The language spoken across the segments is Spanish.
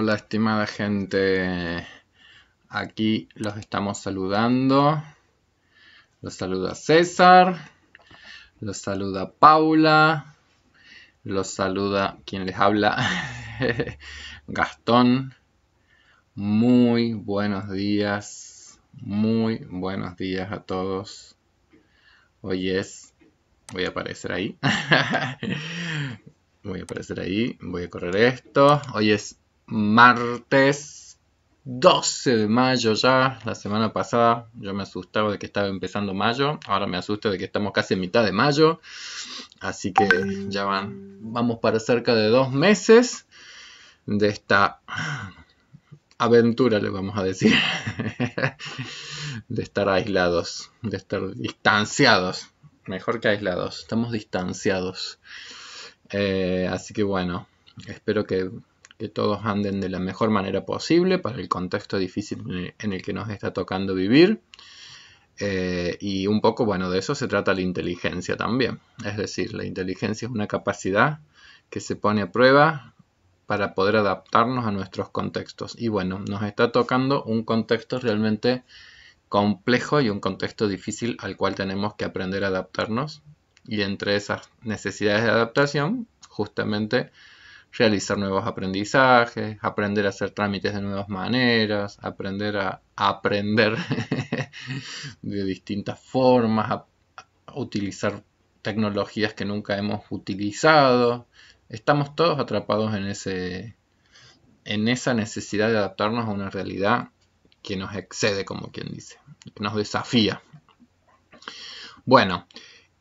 Hola estimada gente, aquí los estamos saludando. Los saluda César, los saluda Paula, los saluda quien les habla, Gastón. Muy buenos días, muy buenos días a todos. Hoy es, voy a aparecer ahí. voy a aparecer ahí, voy a correr esto. Hoy es martes 12 de mayo ya. La semana pasada yo me asustaba de que estaba empezando mayo. Ahora me asusto de que estamos casi en mitad de mayo. Así que ya van. Vamos para cerca de dos meses de esta aventura, le vamos a decir. de estar aislados, de estar distanciados. Mejor que aislados. Estamos distanciados. Eh, así que bueno, espero que que todos anden de la mejor manera posible para el contexto difícil en el que nos está tocando vivir. Eh, y un poco, bueno, de eso se trata la inteligencia también. Es decir, la inteligencia es una capacidad que se pone a prueba para poder adaptarnos a nuestros contextos. Y bueno, nos está tocando un contexto realmente complejo y un contexto difícil al cual tenemos que aprender a adaptarnos. Y entre esas necesidades de adaptación, justamente realizar nuevos aprendizajes, aprender a hacer trámites de nuevas maneras, aprender a aprender de distintas formas, a, utilizar tecnologías que nunca hemos utilizado. Estamos todos atrapados en, ese, en esa necesidad de adaptarnos a una realidad que nos excede, como quien dice, que nos desafía. Bueno,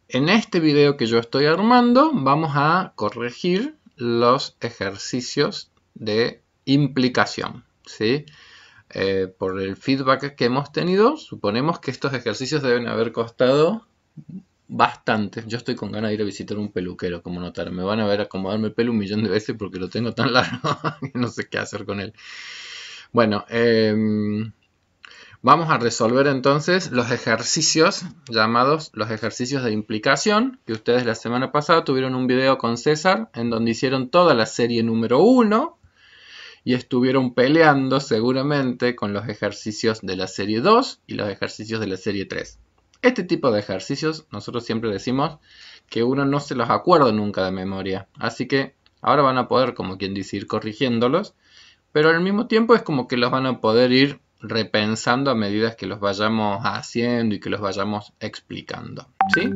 en este video que yo estoy armando vamos a corregir los ejercicios de implicación. ¿sí? Eh, por el feedback que hemos tenido, suponemos que estos ejercicios deben haber costado bastante. Yo estoy con ganas de ir a visitar un peluquero, como notar. Me van a ver acomodarme el pelo un millón de veces porque lo tengo tan largo que no sé qué hacer con él. Bueno, em, Vamos a resolver entonces los ejercicios llamados los ejercicios de implicación, que ustedes la semana pasada tuvieron un video con César en donde hicieron toda la serie número 1 y estuvieron peleando seguramente con los ejercicios de la serie 2 y los ejercicios de la serie 3. Este tipo de ejercicios nosotros siempre decimos que uno no se los acuerda nunca de memoria, así que ahora van a poder, como quien dice, ir corrigiéndolos, pero al mismo tiempo es como que los van a poder ir repensando a medida que los vayamos haciendo y que los vayamos explicando. ¿sí?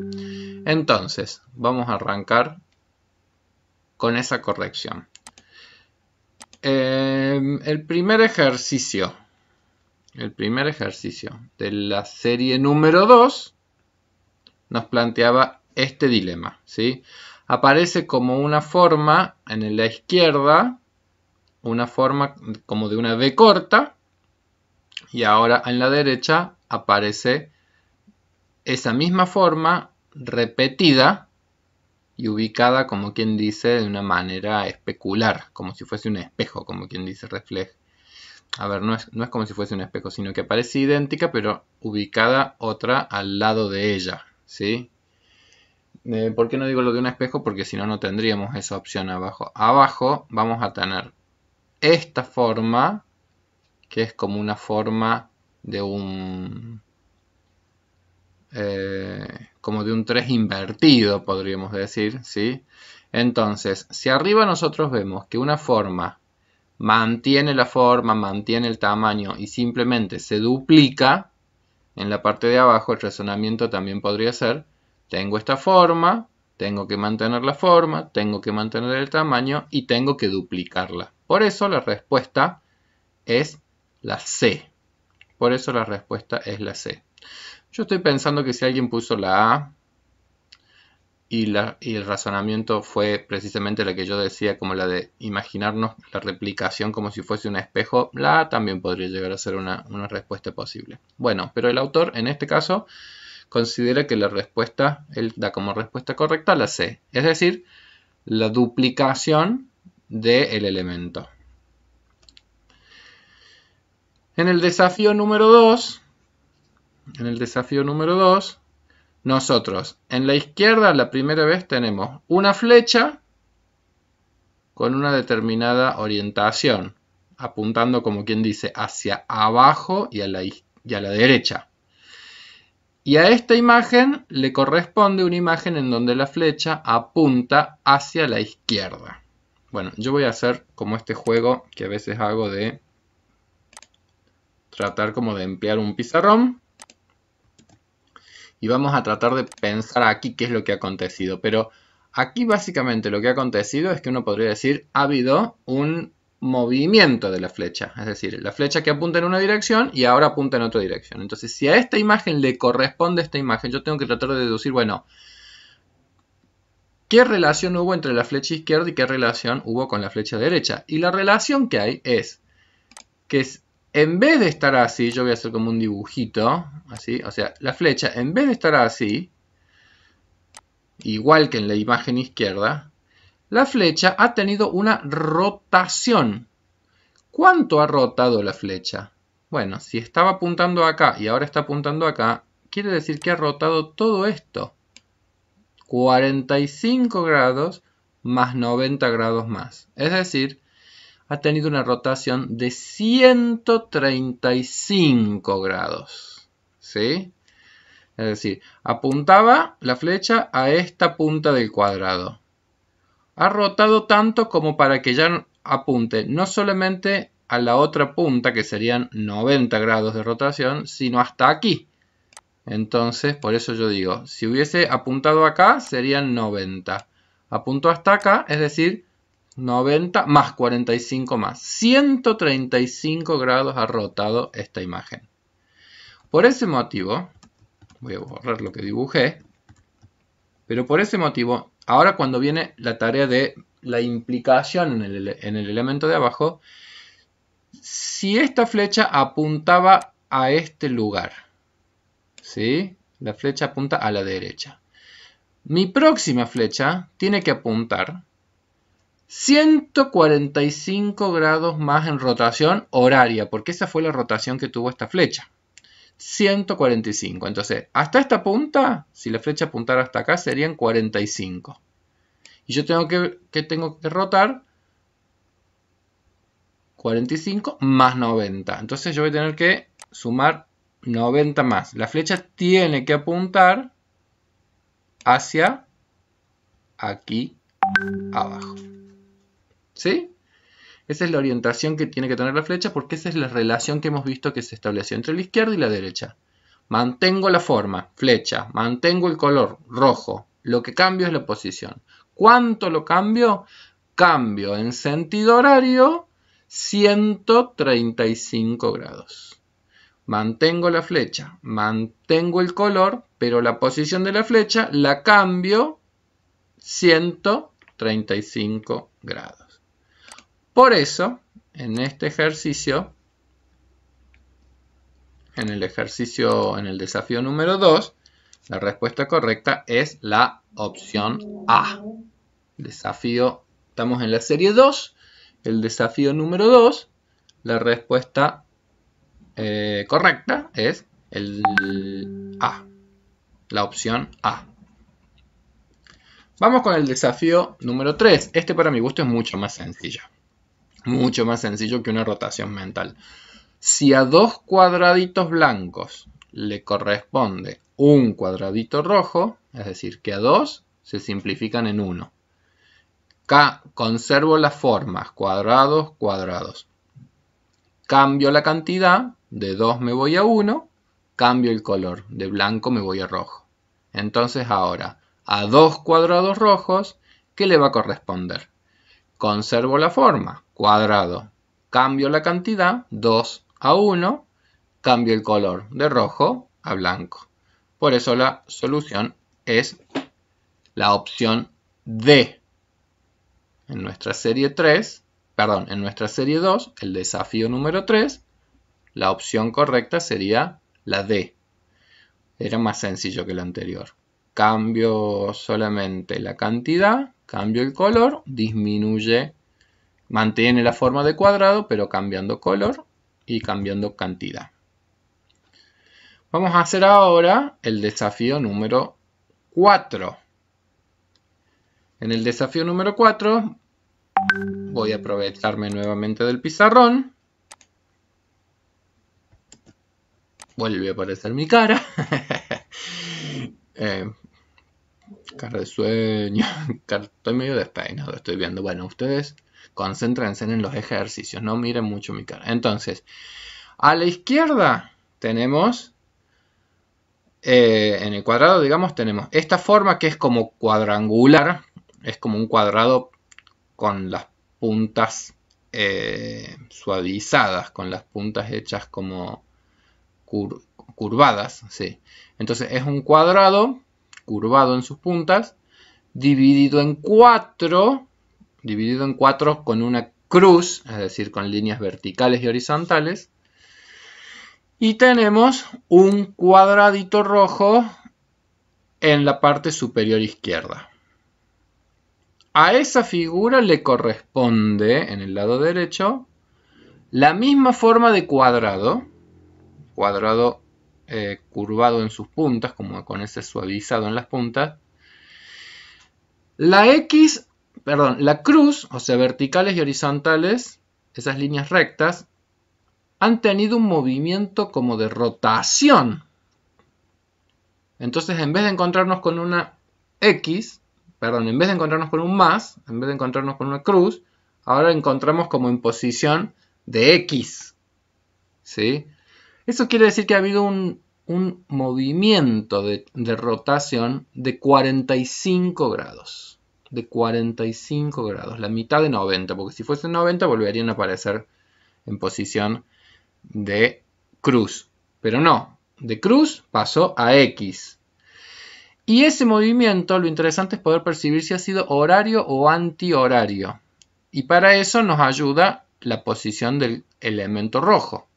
Entonces, vamos a arrancar con esa corrección. Em, el primer ejercicio, el primer ejercicio de la serie número 2 nos planteaba este dilema. ¿sí? Aparece como una forma en la izquierda, una forma como de una D corta, y ahora en la derecha aparece esa misma forma repetida y ubicada como quien dice de una manera especular, como si fuese un espejo, como quien dice reflejo A ver, no es, como si fuese un espejo, sino que aparece idéntica, pero ubicada otra al lado de ella, ¿sí? Eh, ¿Por qué no digo lo de un espejo? Porque si no, no tendríamos esa opción abajo. Abajo vamos a tener esta forma que es como una forma de un... Eh, como de un 3 invertido, podríamos decir, ¿sí? Entonces, si arriba nosotros vemos que una forma mantiene la forma, mantiene el tamaño y simplemente se duplica, en la parte de abajo el razonamiento también podría ser, tengo esta forma, tengo que mantener la forma, tengo que mantener el tamaño y tengo que duplicarla. Por eso la respuesta es la C. Por eso la respuesta es la C. Yo estoy pensando que si alguien puso la A y, la, el razonamiento fue precisamente la que yo decía, como la de imaginarnos la replicación como si fuese un espejo, la A también podría llegar a ser una, respuesta posible. Bueno, pero el autor en este caso considera que la respuesta, él da como respuesta correcta la C, es decir, la duplicación del elemento. En el desafío número 2, en el desafío número 2, nosotros en la izquierda la primera vez tenemos una flecha con una determinada orientación, apuntando como quien dice hacia abajo y la, y a la derecha. Y a esta imagen le corresponde una imagen en donde la flecha apunta hacia la izquierda. Bueno, yo voy a hacer como este juego que a veces hago de tratar como de emplear un pizarrón. Y vamos a tratar de pensar aquí qué es lo que ha acontecido. Pero aquí básicamente lo que ha acontecido es que uno podría decir ha habido un movimiento de la flecha. Es decir, la flecha que apunta en una dirección y ahora apunta en otra dirección. Entonces, si a esta imagen le corresponde esta imagen, yo tengo que tratar de deducir, bueno, ¿qué relación hubo entre la flecha izquierda y qué relación hubo con la flecha derecha? Y la relación que hay es que en vez de estar así, yo voy a hacer como un dibujito, así, o sea, la flecha, en vez de estar así, igual que en la imagen izquierda, la flecha ha tenido una rotación. ¿Cuánto ha rotado la flecha? Bueno, si estaba apuntando acá y ahora está apuntando acá, quiere decir que ha rotado todo esto. 45 grados más 90 grados más. Es decir, ha tenido una rotación de 135 grados. ¿Sí? Es decir, apuntaba la flecha a esta punta del cuadrado. Ha rotado tanto como para que ya apunte no solamente a la otra punta, que serían 90 grados de rotación, sino hasta aquí. Entonces, por eso yo digo, si hubiese apuntado acá, serían 90. Apuntó hasta acá, es decir, 90 más 45 más. 135 grados ha rotado esta imagen. Por ese motivo, voy a borrar lo que dibujé, pero por ese motivo, ahora cuando viene la tarea de la implicación en el, elemento de abajo, si esta flecha apuntaba a este lugar, Si, la flecha apunta a la derecha. Mi próxima flecha tiene que apuntar 145 grados más en rotación horaria, porque esa fue la rotación que tuvo esta flecha. 145. Entonces, hasta esta punta, si la flecha apuntara hasta acá, serían 45. Y yo tengo que, que rotar 45 más 90. Entonces yo voy a tener que sumar 90 más. La flecha tiene que apuntar hacia aquí abajo. ¿Sí? Esa es la orientación que tiene que tener la flecha porque esa es la relación que hemos visto que se estableció entre la izquierda y la derecha. Mantengo la forma, flecha, mantengo el color, rojo. Lo que cambio es la posición. ¿Cuánto lo cambio? Cambio en sentido horario 135 grados. Mantengo la flecha, mantengo el color, pero la posición de la flecha la cambio 135 grados. Por eso, en este ejercicio, en el ejercicio, en el desafío número 2, la respuesta correcta es la opción A. Desafío, estamos en la serie 2, el desafío número 2, la respuesta eh, correcta es el A, la opción A. Vamos con el desafío número 3. Este para mi gusto es mucho más sencillo mucho más sencillo que una rotación mental. Si a dos cuadraditos blancos le corresponde un cuadradito rojo, es decir, que a dos se simplifican en uno. conservo las formas, cuadrados, cuadrados. Cambio la cantidad, de 2 me voy a 1, cambio el color, de blanco me voy a rojo. Entonces ahora, a dos cuadrados rojos, ¿qué le va a corresponder? Conservo la forma, cuadrado. Cambio la cantidad, 2 a 1, cambio el color de rojo a blanco. Por eso la solución es la opción D. En nuestra serie 3, perdón, en nuestra serie 2, el desafío número 3, la opción correcta sería la D. Era más sencillo que la anterior. Cambio solamente la cantidad, cambio el color, disminuye Mantiene la forma de cuadrado, pero cambiando color y cambiando cantidad. Vamos a hacer ahora el desafío número 4. En el desafío número 4 voy a aprovecharme nuevamente del pizarrón. Vuelve a aparecer mi cara. Eh, cara de sueño. Estoy medio despeinado, estoy viendo. Bueno, ustedes concéntrense en los ejercicios, no miren mucho mi cara. Entonces, a la izquierda tenemos, eh, en el cuadrado, digamos, tenemos esta forma que es como cuadrangular, es como un cuadrado con las puntas eh, suavizadas, con las puntas hechas como curvadas, sí. Entonces es un cuadrado curvado en sus puntas, dividido en cuatro dividido en cuatro con una cruz, es decir, con líneas verticales y horizontales. Y tenemos un cuadradito rojo en la parte superior izquierda. A esa figura le corresponde, en el lado derecho, la misma forma de cuadrado, cuadrado eh, curvado en sus puntas, como con ese suavizado en las puntas, la X perdón, la cruz, o sea, verticales y horizontales, esas líneas rectas, han tenido un movimiento como de rotación. Entonces, en vez de encontrarnos con una X, perdón, en vez de encontrarnos con un más, en vez de encontrarnos con una cruz, ahora encontramos como en posición de X. Eso quiere decir que ha habido un, movimiento de rotación de 45 grados de 45 grados, la mitad de 90, porque si fuese 90 volverían a aparecer en posición de cruz. Pero no, de cruz pasó a X. Y ese movimiento, lo interesante es poder percibir si ha sido horario o antihorario. Y para eso nos ayuda la posición del elemento rojo.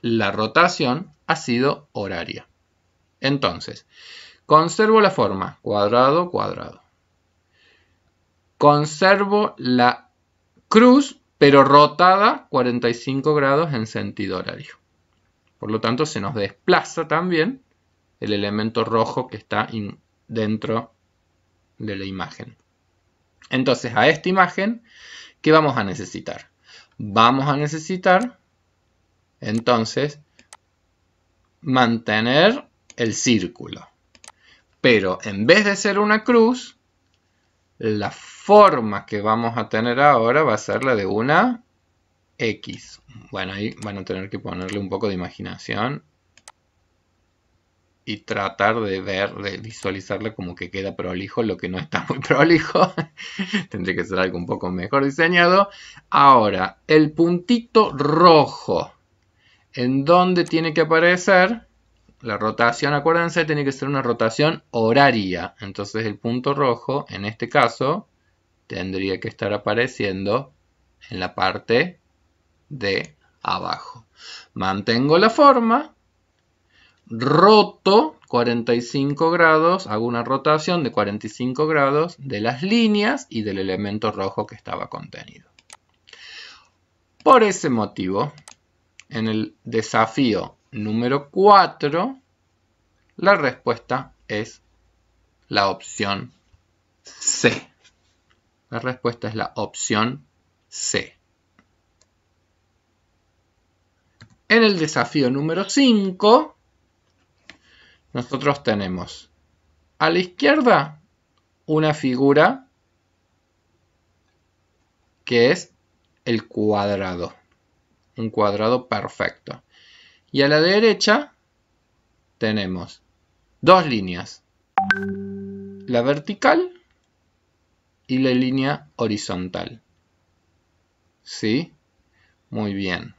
La rotación ha sido horaria. Entonces, conservo la forma cuadrado, cuadrado. Conservo la cruz, pero rotada 45 grados en sentido horario. Por lo tanto, se nos desplaza también el elemento rojo que está dentro de la imagen. Entonces, a esta imagen, ¿qué vamos a necesitar? Vamos a necesitar, entonces, mantener el círculo. Pero en vez de ser una cruz, la forma que vamos a tener ahora va a ser la de una X. Bueno, ahí van a tener que ponerle un poco de imaginación y tratar de ver, de visualizarla como que queda prolijo, lo que no está muy prolijo. Tendría que ser algo un poco mejor diseñado. Ahora, el puntito rojo, ¿en dónde tiene que aparecer? La rotación, acuérdense, tiene que ser una rotación horaria. Entonces el punto rojo, en este caso, tendría que estar apareciendo en la parte de abajo. Mantengo la forma, roto 45 grados, hago una rotación de 45 grados de las líneas y del elemento rojo que estaba contenido. Por ese motivo, en el desafío número 4, la respuesta es la opción C. La respuesta es la opción C. En el desafío número 5, nosotros tenemos a la izquierda una figura que es el cuadrado. Un cuadrado perfecto y a la derecha tenemos dos líneas, la vertical y la línea horizontal. ¿Sí? Muy bien.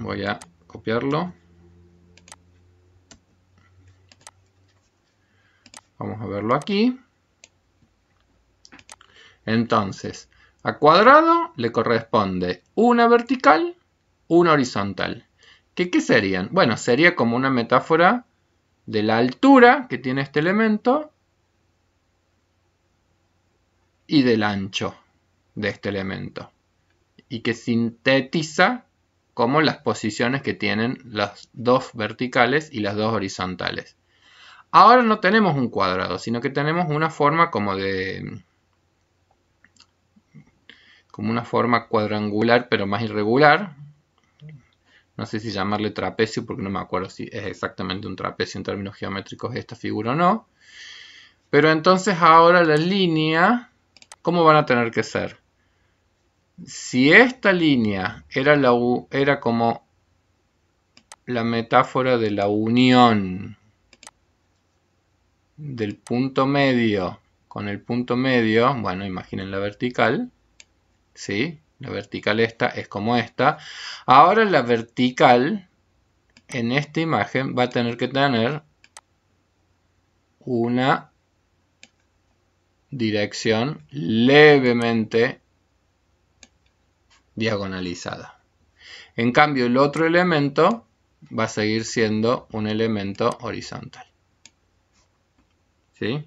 Voy a copiarlo. Vamos a verlo aquí. Entonces, a cuadrado le corresponde una vertical, una horizontal. ¿Qué, serían? Bueno, sería como una metáfora de la altura que tiene este elemento y del ancho de este elemento. Y que sintetiza como las posiciones que tienen las dos verticales y las dos horizontales. Ahora no tenemos un cuadrado, sino que tenemos una forma como de... como una forma cuadrangular pero más irregular, no sé si llamarle trapecio, porque no me acuerdo si es exactamente un trapecio en términos geométricos esta figura o no. Pero entonces ahora la línea, ¿cómo van a tener que ser? Si esta línea era, la, era como la metáfora de la unión del punto medio con el punto medio, bueno, imaginen la vertical, ¿sí? La vertical esta es como esta. Ahora la vertical en esta imagen va a tener que tener una dirección levemente diagonalizada. En cambio, el otro elemento va a seguir siendo un elemento horizontal. ¿Sí?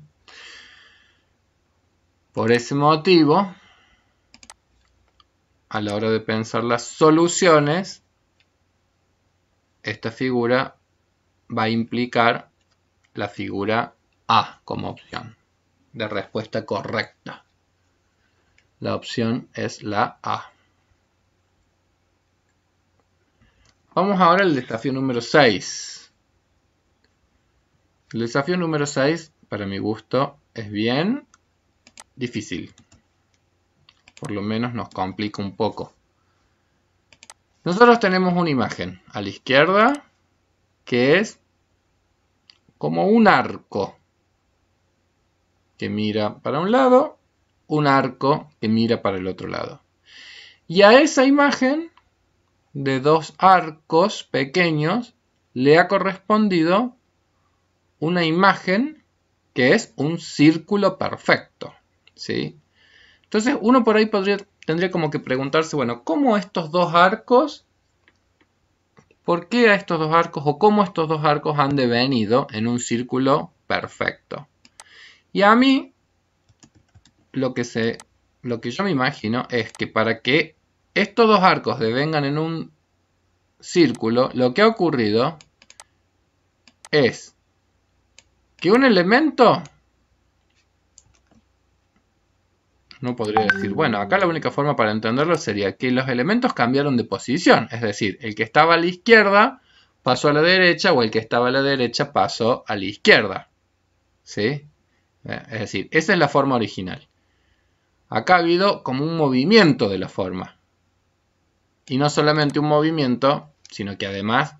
Por ese motivo, a la hora de pensar las soluciones, esta figura va a implicar la figura A como opción de respuesta correcta. La opción es la A. Vamos ahora al desafío número 6. El desafío número 6, para mi gusto, es bien difícil por lo menos nos complica un poco. Nosotros tenemos una imagen a la izquierda que es como un arco que mira para un lado, un arco que mira para el otro lado. Y a esa imagen de dos arcos pequeños le ha correspondido una imagen que es un círculo perfecto. ¿sí? Entonces uno por ahí tendría como que preguntarse, bueno, ¿cómo estos dos arcos, por qué a estos dos arcos o cómo estos dos arcos han devenido en un círculo perfecto? Y a mí lo que, sé. lo que yo me imagino es que para que estos dos arcos devengan en un círculo, lo que ha ocurrido es que un elemento no podría decir, bueno, acá la única forma para entenderlo sería que los elementos cambiaron de posición, es decir, el que estaba a la izquierda pasó a la derecha o el que estaba a la derecha pasó a la izquierda. Eh, es decir, esa es la forma original. Acá ha habido como un movimiento de la forma. Y no solamente un movimiento, sino que además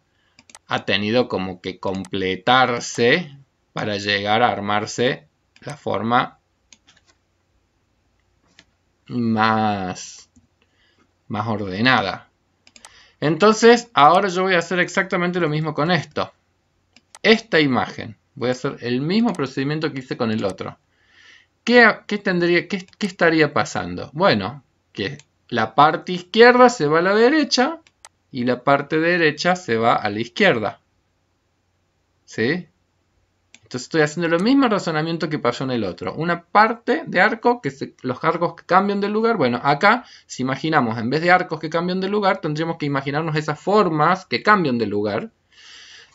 ha tenido como que completarse para llegar a armarse la forma más, más ordenada. Entonces, ahora yo voy a hacer exactamente lo mismo con esto. Esta imagen. Voy a hacer el mismo procedimiento que hice con el otro. ¿Qué, tendría, qué, qué estaría pasando? Bueno, que la parte izquierda se va a la derecha y la parte derecha se va a la izquierda. ¿Sí? Entonces estoy haciendo el mismo razonamiento que pasó en el otro. Una parte de arco, que los arcos que cambian de lugar. Bueno, acá, si imaginamos, en vez de arcos que cambian de lugar, tendríamos que imaginarnos esas formas que cambian de lugar.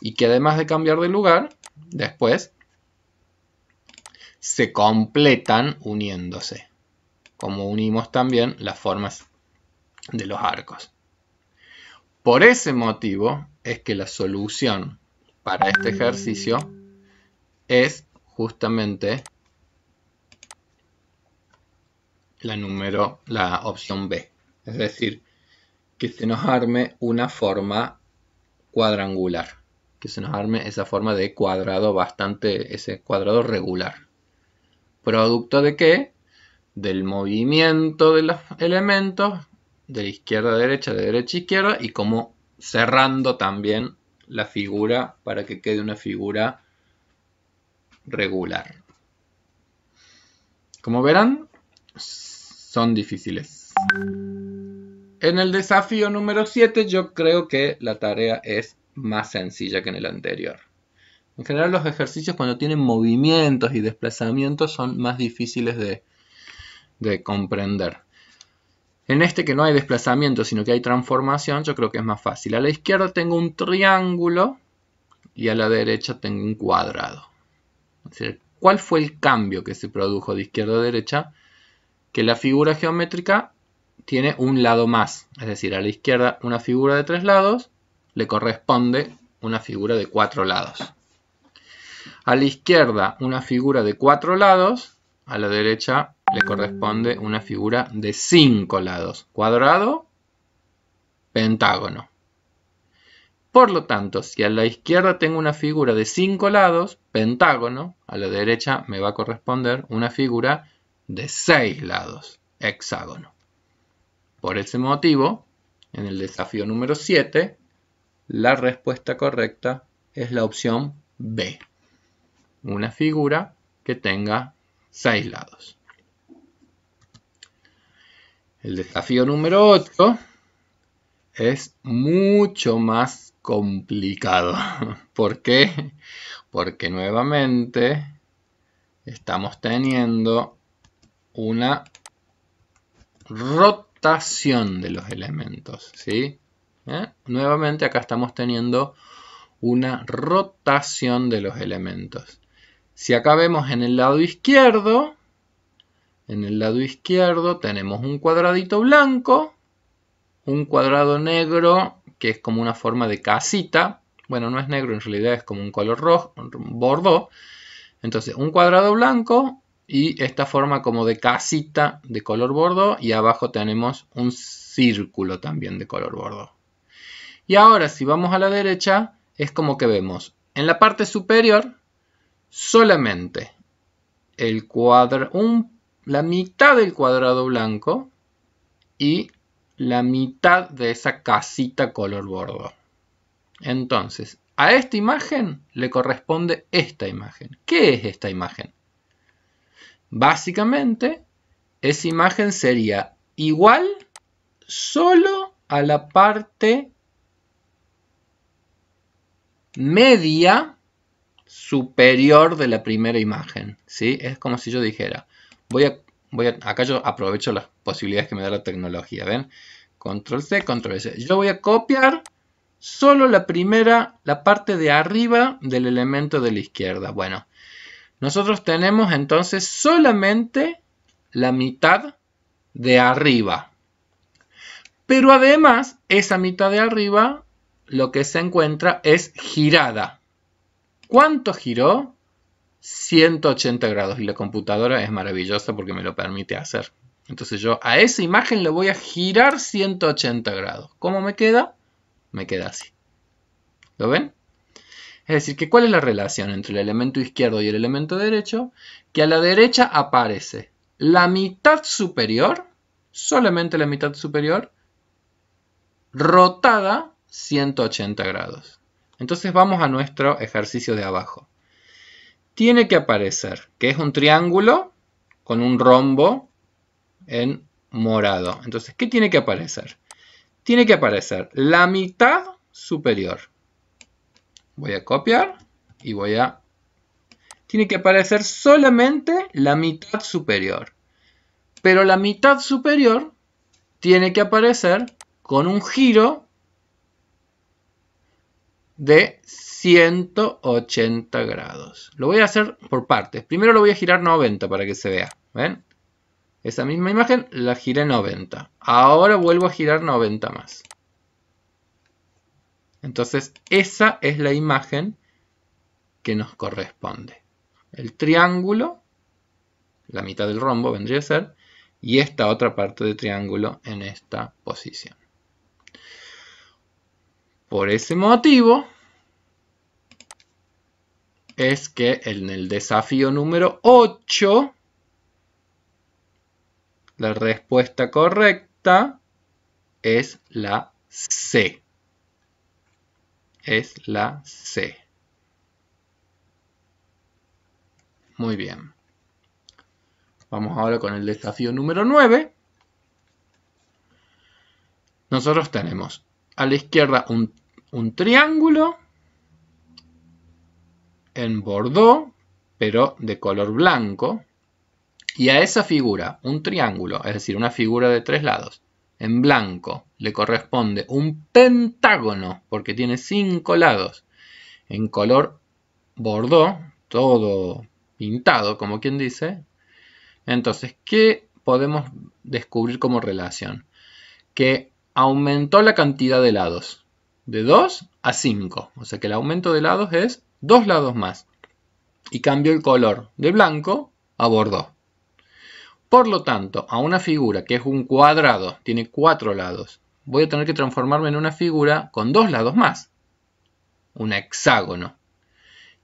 Y que además de cambiar de lugar, después, se completan uniéndose. Como unimos también las formas de los arcos. Por ese motivo es que la solución para este ejercicio es justamente la número, la opción B. Es decir, que se nos arme una forma cuadrangular. Que se nos arme esa forma de cuadrado bastante, ese cuadrado regular. ¿Producto de qué? Del movimiento de los elementos de izquierda a derecha, de derecha a izquierda y como cerrando también la figura para que quede una figura regular. Como verán, son difíciles. En el desafío número 7 yo creo que la tarea es más sencilla que en el anterior. En general los ejercicios cuando tienen movimientos y desplazamientos son más difíciles de, de comprender. En este que no hay desplazamiento, sino que hay transformación, yo creo que es más fácil. A la izquierda tengo un triángulo y a la derecha tengo un cuadrado. ¿Cuál fue el cambio que se produjo de izquierda a derecha? Que la figura geométrica tiene un lado más. Es decir, a la izquierda una figura de tres lados le corresponde una figura de cuatro lados. A la izquierda una figura de cuatro lados, a la derecha le corresponde una figura de cinco lados. Cuadrado, pentágono. Por lo tanto, si a la izquierda tengo una figura de cinco lados, pentágono, a la derecha me va a corresponder una figura de seis lados, hexágono. Por ese motivo, en el desafío número 7, la respuesta correcta es la opción B. Una figura que tenga seis lados. El desafío número 8 es mucho más complicado. ¿Por qué? Porque nuevamente estamos teniendo una rotación de los elementos, ¿sí? ¿Eh? Nuevamente acá estamos teniendo una rotación de los elementos. Si acá vemos en el lado izquierdo, en el lado izquierdo tenemos un cuadradito blanco, un cuadrado negro que es como una forma de casita. Bueno, no es negro, en realidad es como un color rojo, un bordeaux. Entonces, un cuadrado blanco y esta forma como de casita de color bordeaux. Y abajo tenemos un círculo también de color bordeaux. Y ahora, si vamos a la derecha, es como que vemos en la parte superior solamente el cuadro, la mitad del cuadrado blanco y la mitad de esa casita color bordo. Entonces, a esta imagen le corresponde esta imagen. ¿Qué es esta imagen? Básicamente, esa imagen sería igual solo a la parte media superior de la primera imagen. ¿sí? Es como si yo dijera, voy a acá yo aprovecho las posibilidades que me da la tecnología, ¿ven? Control C, Control S. Yo voy a copiar solo la primera, la parte de arriba del elemento de la izquierda. Bueno, nosotros tenemos entonces solamente la mitad de arriba. Pero además, esa mitad de arriba lo que se encuentra es girada. ¿Cuánto giró? 180 grados y la computadora es maravillosa porque me lo permite hacer. Entonces yo a esa imagen le voy a girar 180 grados. ¿Cómo me queda? Me queda así. ¿Lo ven? Es decir, que ¿cuál es la relación entre el elemento izquierdo y el elemento derecho? Que a la derecha aparece la mitad superior, solamente la mitad superior, rotada 180 grados. Entonces vamos a nuestro ejercicio de abajo tiene que aparecer, que es un triángulo con un rombo en morado. Entonces, ¿qué tiene que aparecer? Tiene que aparecer la mitad superior. Voy a copiar y voy a... Tiene que aparecer solamente la mitad superior. Pero la mitad superior tiene que aparecer con un giro de 180 grados. Lo voy a hacer por partes. Primero lo voy a girar 90 para que se vea. ¿Ven? Esa misma imagen la giré 90. Ahora vuelvo a girar 90 más. Entonces esa es la imagen que nos corresponde. El triángulo, la mitad del rombo vendría a ser, y esta otra parte de triángulo en esta posición. Por ese motivo es que en el desafío número 8 la respuesta correcta es la C. Es la C. Muy bien. Vamos ahora con el desafío número 9. Nosotros tenemos a la izquierda un, triángulo en bordeaux, pero de color blanco. Y a esa figura, un triángulo, es decir, una figura de tres lados, en blanco, le corresponde un pentágono, porque tiene cinco lados, en color bordeaux, todo pintado, como quien dice. Entonces, ¿qué podemos descubrir como relación? Que aumentó la cantidad de lados. De 2 a 5. O sea que el aumento de lados es 2 lados más. Y cambió el color de blanco a bordo. Por lo tanto, a una figura que es un cuadrado, tiene 4 lados, voy a tener que transformarme en una figura con 2 lados más. Un hexágono.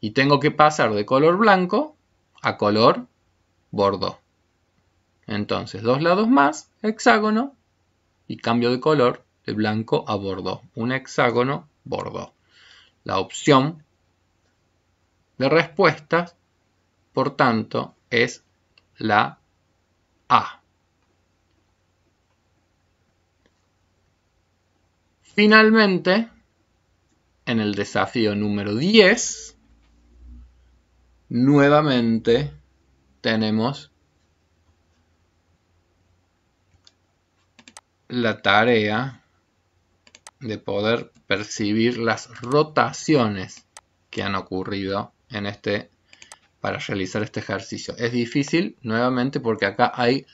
Y tengo que pasar de color blanco a color bordo. Entonces, 2 lados más, hexágono, y cambio de color de blanco a bordo, un hexágono bordo. La opción de respuestas, por tanto, es la A. Finalmente, en el desafío número 10, nuevamente tenemos la tarea de poder percibir las rotaciones que han ocurrido en este para realizar este ejercicio. Es difícil nuevamente porque acá hay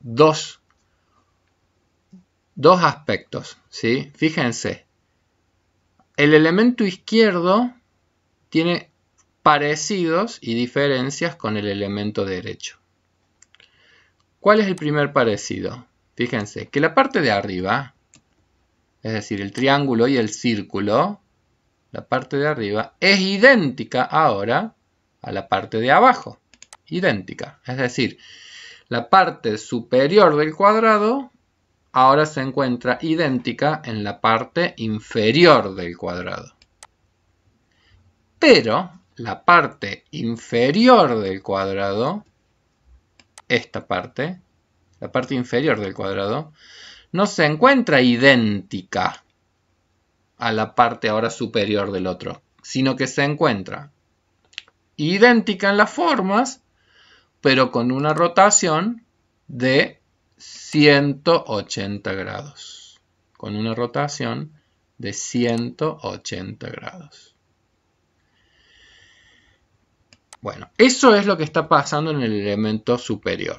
dos, dos aspectos. ¿sí? Fíjense, el elemento izquierdo tiene parecidos y diferencias con el elemento derecho. ¿Cuál es el primer parecido? Fíjense que la parte de arriba, es decir, el triángulo y el círculo, la parte de arriba es idéntica ahora a la parte de abajo. Idéntica. Es decir, la parte superior del cuadrado ahora se encuentra idéntica en la parte inferior del cuadrado. Pero la parte inferior del cuadrado, esta parte, la parte inferior del cuadrado, no se encuentra idéntica a la parte ahora superior del otro, sino que se encuentra idéntica en las formas, pero con una rotación de 180 grados. Con una rotación de 180 grados. Bueno, eso es lo que está pasando en el elemento superior.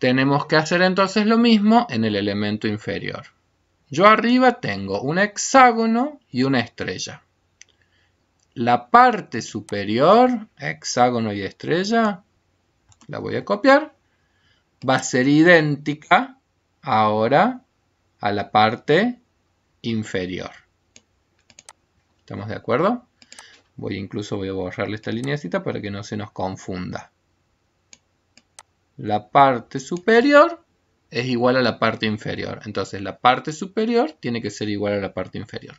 Tenemos que hacer entonces lo mismo en el elemento inferior. Yo arriba tengo un hexágono y una estrella. La parte superior, hexágono y estrella, la voy a copiar. Va a ser idéntica ahora a la parte inferior. ¿Estamos de acuerdo? Voy incluso voy a borrarle esta líneacita para que no se nos confunda la parte superior es igual a la parte inferior. Entonces la parte superior tiene que ser igual a la parte inferior.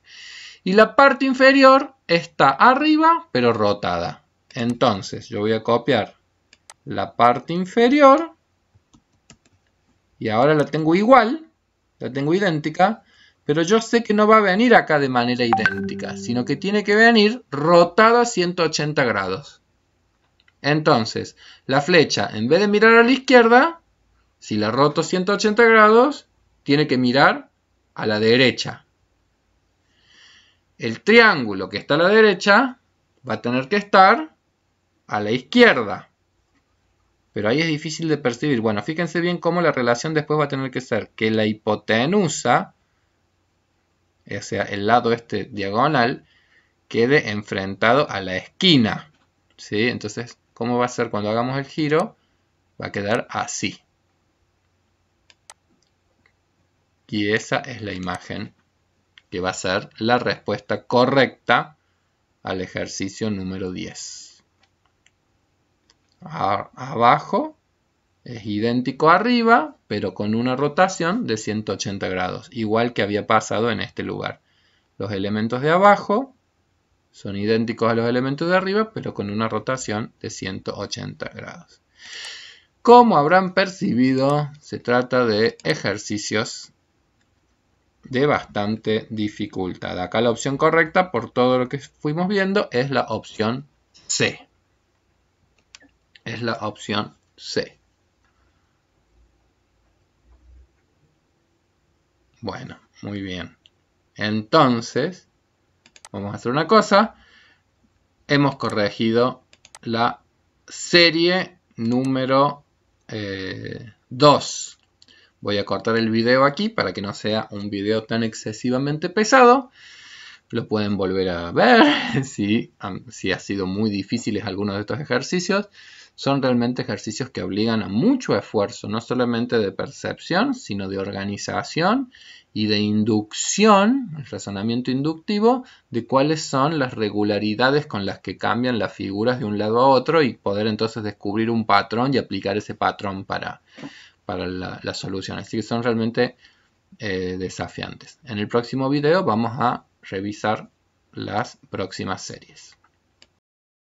Y la parte inferior está arriba pero rotada. Entonces yo voy a copiar la parte inferior y ahora la tengo igual, la tengo idéntica, pero yo sé que no va a venir acá de manera idéntica, sino que tiene que venir rotada 180 grados. Entonces, la flecha, en vez de mirar a la izquierda, si la roto 180 grados, tiene que mirar a la derecha. El triángulo que está a la derecha va a tener que estar a la izquierda. Pero ahí es difícil de percibir. Bueno, fíjense bien cómo la relación después va a tener que ser que la hipotenusa, o sea, el lado este diagonal, quede enfrentado a la esquina. ¿Sí? Entonces, ¿Cómo va a ser cuando hagamos el giro? Va a quedar así. Y esa es la imagen que va a ser la respuesta correcta al ejercicio número 10. abajo es idéntico arriba, pero con una rotación de 180 grados, igual que había pasado en este lugar. Los elementos de abajo son idénticos a los elementos de arriba, pero con una rotación de 180 grados. Como habrán percibido, se trata de ejercicios de bastante dificultad. Acá la opción correcta, por todo lo que fuimos viendo, es la opción C. Es la opción C. Bueno, muy bien. Entonces, Vamos a hacer una cosa. Hemos corregido la serie número 2. Eh, Voy a cortar el video aquí para que no sea un video tan excesivamente pesado. Lo pueden volver a ver si, si ha sido muy difíciles algunos de estos ejercicios son realmente ejercicios que obligan a mucho esfuerzo, no solamente de percepción, sino de organización y de inducción, el razonamiento inductivo, de cuáles son las regularidades con las que cambian las figuras de un lado a otro y poder entonces descubrir un patrón y aplicar ese patrón para, la, solución. Así que son realmente eh, desafiantes. En el próximo video vamos a revisar las próximas series.